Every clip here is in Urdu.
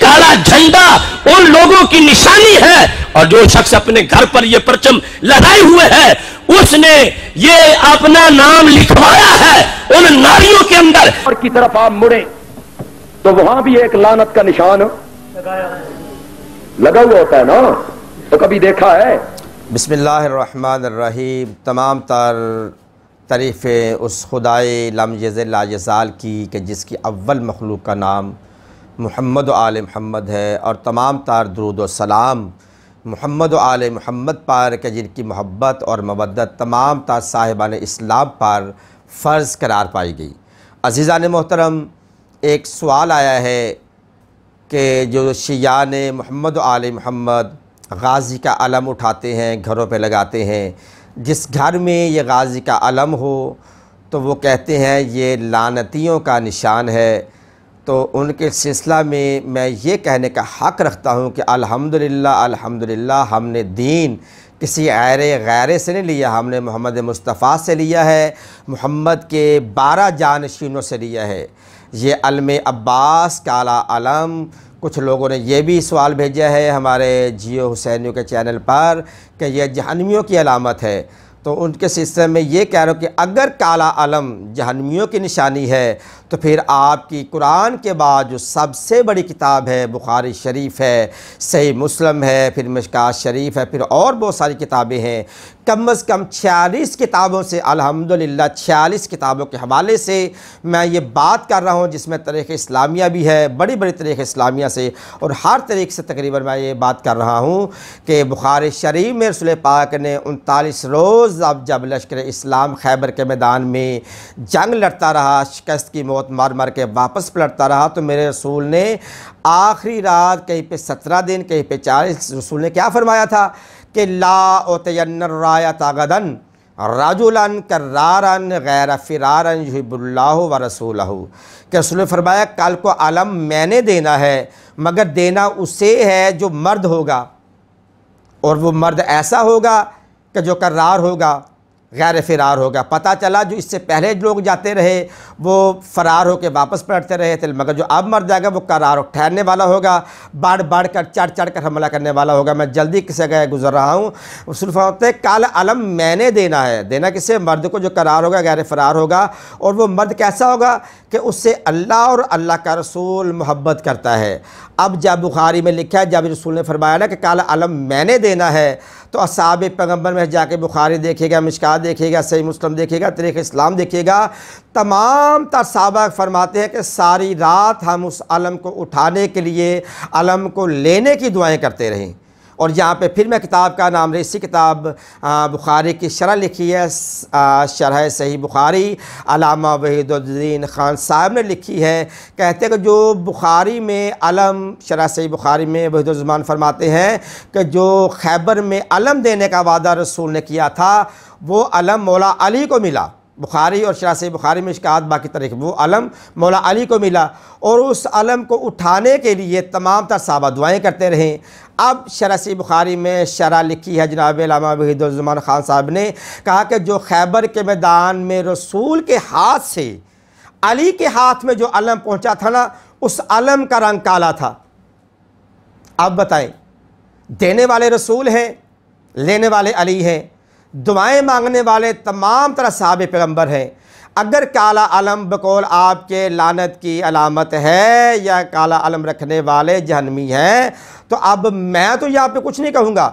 کالا جھنڈا ان لوگوں کی نشانی ہے اور جو شخص اپنے گھر پر یہ پرچم لہرائے ہوئے ہے اس نے یہ اپنا نام لکھوایا ہے ان ناریوں کے اندر اور کی طرف آپ مڑے تو وہاں بھی ایک لانت کا نشان لگا ہوا ہوتا ہے نا تو کبھی دیکھا ہے بسم اللہ الرحمن الرحیم تمام تر تریفیں اس خدائے لمجز لاجزال کی کہ جس کی اول مخلوق کا نام محمد و آل محمد ہے اور تمام تار درود و سلام محمد و آل محمد پار کہ جن کی محبت اور مبدت تمام تار صاحبان اسلام پار فرض قرار پائی گئی عزیزان محترم ایک سوال آیا ہے کہ جو شیعان محمد و آل محمد غازی کا علم اٹھاتے ہیں گھروں پہ لگاتے ہیں جس گھر میں یہ غازی کا علم ہو تو وہ کہتے ہیں یہ لانتیوں کا نشان ہے تو ان کے سلسلہ میں میں یہ کہنے کا حق رکھتا ہوں کہ الحمدللہ الحمدللہ ہم نے دین کسی عیر غیرے سے نہیں لیا ہم نے محمد مصطفیٰ سے لیا ہے محمد کے بارہ جانشینوں سے لیا ہے یہ علم عباس کالا علم کچھ لوگوں نے یہ بھی سوال بھیجا ہے ہمارے جیو حسینیوں کے چینل پر کہ یہ جہنمیوں کی علامت ہے تو ان کے سلسلے میں یہ کہہ رہا ہوں کہ اگر کالا علم جہنمیوں کی نشانی ہے تو پھر آپ کی قرآن کے بعد جو سب سے بڑی کتاب ہے بخاری شریف ہے صحیح مسلم ہے پھر مشکات شریف ہے پھر اور بہت ساری کتابیں ہیں کم از کم چھیالیس کتابوں سے الحمدللہ چھیالیس کتابوں کے حوالے سے میں یہ بات کر رہا ہوں جس میں طریق اسلامیہ بھی ہے بڑی بڑی طریق اسلامیہ سے اور ہر طریق سے تقریباً میں یہ بات کر رہا ہوں کہ بخاری شریف میں رسول پاک نے انتالیس روز روز اب جب لشکر اسلام خیبر کے میدان میں جنگ لڑتا رہا شکست کی موت مار مار کے واپس پلٹتا رہا تو میرے رسول نے آخری رات کہیں پہ سترہ دن کہیں پہ چالیس رسول نے کیا فرمایا تھا کہ لا اوتینر رایا تاغدن راجولن کرارن غیر فرارن یحب اللہ و رسولہ کہ رسول نے فرمایا کل کو عالم میں نے دینا ہے مگر دینا اسے ہے جو مرد ہوگا اور وہ مرد ایسا ہوگا کہ جو کرار ہوگا غیر فرار ہوگا پتہ چلا جو اس سے پہلے لوگ جاتے رہے وہ فرار ہو کے واپس پڑھتے رہے تھے مگر جو اب مر جائے گا وہ قرار ٹھہرنے والا ہوگا باڑھ باڑھ کر چڑھ چڑھ کر حملہ کرنے والا ہوگا میں جلدی کسے گئے گزر رہا ہوں صرف کال علم میں نے دینا ہے دینا کسے مرد کو جو قرار ہوگا غیر فرار ہوگا اور وہ مرد کیسا ہوگا کہ اس سے اللہ اور اللہ کا رسول محبت کرتا ہے اب جب بخاری میں لکھا ہے جب رسول نے فرمایا نا کہ علم میں نے دینا ہے تو اصحاب پیغمبر میں جا کے بخاری دیکھے گا مشکا دیکھے گا صحیح مسلم دیکھے گا طریق اسلام دیکھے گا تمام تر صحابہ فرماتے ہیں کہ ساری رات ہم اس علم کو اٹھانے کے لیے علم کو لینے کی دعائیں کرتے رہیں اور یہاں پہ پھر میں کتاب کا نام اسی کتاب بخاری کی شرح لکھی ہے شرح صحیح بخاری علامہ وحید الدین خان صاحب نے لکھی ہے کہتے ہیں کہ جو بخاری میں علم شرح صحیح بخاری میں وحید الزمان فرماتے ہیں کہ جو خیبر میں علم دینے کا وعدہ رسول نے کیا تھا وہ علم مولا علی کو ملا بخاری اور شراسی بخاری میں اشکاعت باقی طریقے وہ علم مولا علی کو ملا اور اس علم کو اٹھانے کے لیے تمام تر صحابہ دعائیں کرتے رہیں اب شراسی بخاری میں شرح لکھی ہے جناب علامہ وحید الزمان خان صاحب نے کہا کہ جو خیبر کے میدان میں رسول کے ہاتھ سے علی کے ہاتھ میں جو علم پہنچا تھا نا اس علم کا رنگ کالا تھا اب بتائیں دینے والے رسول ہیں لینے والے علی ہیں دعائیں مانگنے والے تمام طرح صحاب پیغمبر ہیں اگر کالا علم بقول آپ کے لانت کی علامت ہے یا کالا علم رکھنے والے جہنمی ہیں تو اب میں تو یہاں پہ کچھ نہیں کہوں گا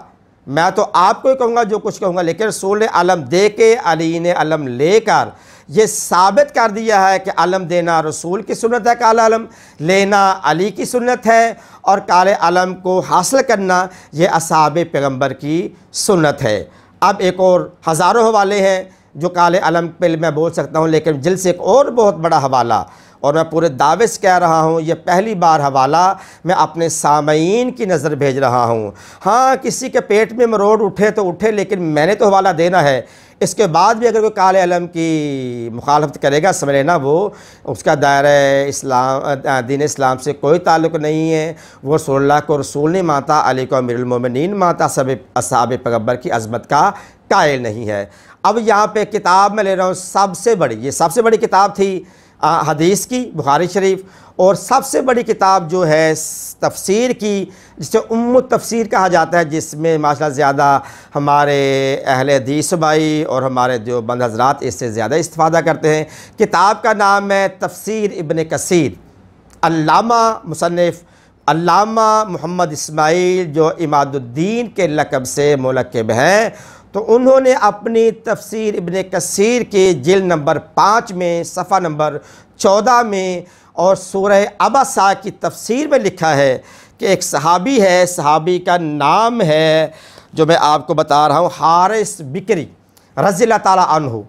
میں تو آپ کو ہی کہوں گا جو کچھ کہوں گا لیکن رسول نے علم دے کے علی نے علم لے کر یہ ثابت کر دیا ہے کہ علم دینا رسول کی سنت ہے کالا علم لینا علی کی سنت ہے اور کالے علم کو حاصل کرنا یہ اصحاب پیغمبر کی سنت ہے اب ایک اور ہزاروں حوالے ہیں جو کالے علم پل میں بول سکتا ہوں لیکن جل سے ایک اور بہت بڑا حوالہ اور میں پورے دعوے سے کہہ رہا ہوں یہ پہلی بار حوالہ میں اپنے سامعین کی نظر بھیج رہا ہوں ہاں کسی کے پیٹ میں مروڑ اٹھے تو اٹھے لیکن میں نے تو حوالہ دینا ہے اس کے بعد بھی اگر کوئی کال علم کی مخالفت کرے گا لینا وہ اس کا دائرہ اسلام دین اسلام سے کوئی تعلق نہیں ہے وہ رسول اللہ کو رسول نہیں مانتا علی کو امیر المومنین مانتا سب اصحاب صبر کی عظمت کا قائل نہیں ہے اب یہاں پہ کتاب میں لے رہا ہوں سب سے بڑی یہ سب سے بڑی کتاب تھی حدیث کی بخاری شریف اور سب سے بڑی کتاب جو ہے تفسیر کی جسے امت تفسیر کہا جاتا ہے جس میں ماشاءاللہ زیادہ ہمارے اہل حدیث بھائی اور ہمارے بند حضرات اس سے زیادہ استفادہ کرتے ہیں کتاب کا نام ہے تفسیر ابن کثیر علامہ مصنف علامہ محمد اسماعیل جو اماد الدین کے لقب سے ملکب ہیں تو انہوں نے اپنی تفسیر ابن کثیر کے جل نمبر پانچ میں صفحہ نمبر چودہ میں اور سورہ عباسا کی تفسیر میں لکھا ہے کہ ایک صحابی ہے صحابی کا نام ہے جو میں آپ کو بتا رہا ہوں حارث بکری رضی اللہ تعالیٰ عنہ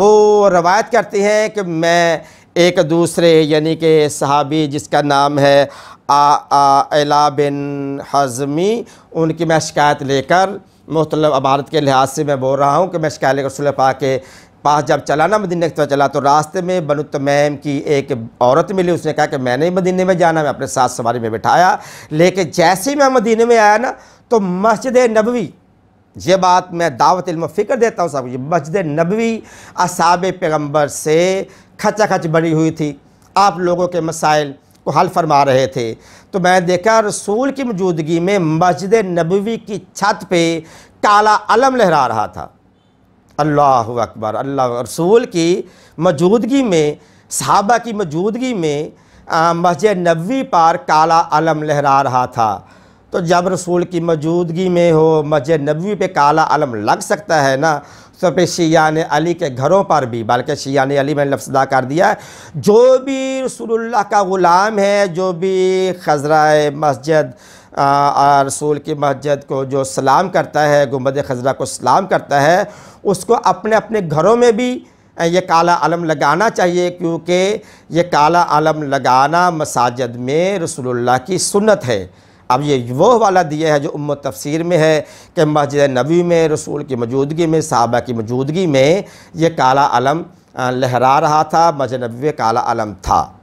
وہ روایت کرتی ہیں کہ میں ایک دوسرے یعنی کہ صحابی جس کا نام ہے بن حزمی ان کی میں شکایت لے کر مختلف عبارت کے لحاظ سے میں بول رہا ہوں کہ میں شکایل رسول پاک کے پاس جب چلا نا مدینہ چلا تو راستے میں بنو تمیم کی ایک عورت ملی اس نے کہا کہ میں نے مدینہ میں جانا میں اپنے ساتھ سواری میں بٹھایا لیکن جیسے ہی میں مدینہ میں آیا نا تو مسجد نبوی یہ بات میں دعوت علم و فکر دیتا ہوں صاحب مسجد نبوی اصحاب پیغمبر سے کھچا کھچ بڑی ہوئی تھی آپ لوگوں کے مسائل کو حل فرما رہے تھے تو میں دیکھا رسول کی موجودگی میں مسجد نبوی کی چھت پہ کالا علم لہرا رہا تھا اللہ اکبر اللہ رسول کی موجودگی میں صحابہ کی موجودگی میں مسجد نبوی پر کالا علم لہرا رہا تھا تو جب رسول کی موجودگی میں ہو مسجد نبوی پہ کالا علم لگ سکتا ہے نا تو پہ شیعان علی کے گھروں پر بھی بلکہ شیعان علی میں لفظ ادا کر دیا ہے جو بھی رسول اللہ کا غلام ہے جو بھی خزرہ مسجد رسول کی مسجد کو جو سلام کرتا ہے گمبد خزرہ کو سلام کرتا ہے اس کو اپنے اپنے گھروں میں بھی یہ کالا علم لگانا چاہیے کیونکہ یہ کالا علم لگانا مساجد میں رسول اللہ کی سنت ہے اب یہ وہ حوالہ دیا ہے جو ام تفسیر میں ہے کہ مسجد نبی میں رسول کی موجودگی میں صحابہ کی موجودگی میں یہ کالا علم لہرا رہا تھا مسجد میں کالا علم تھا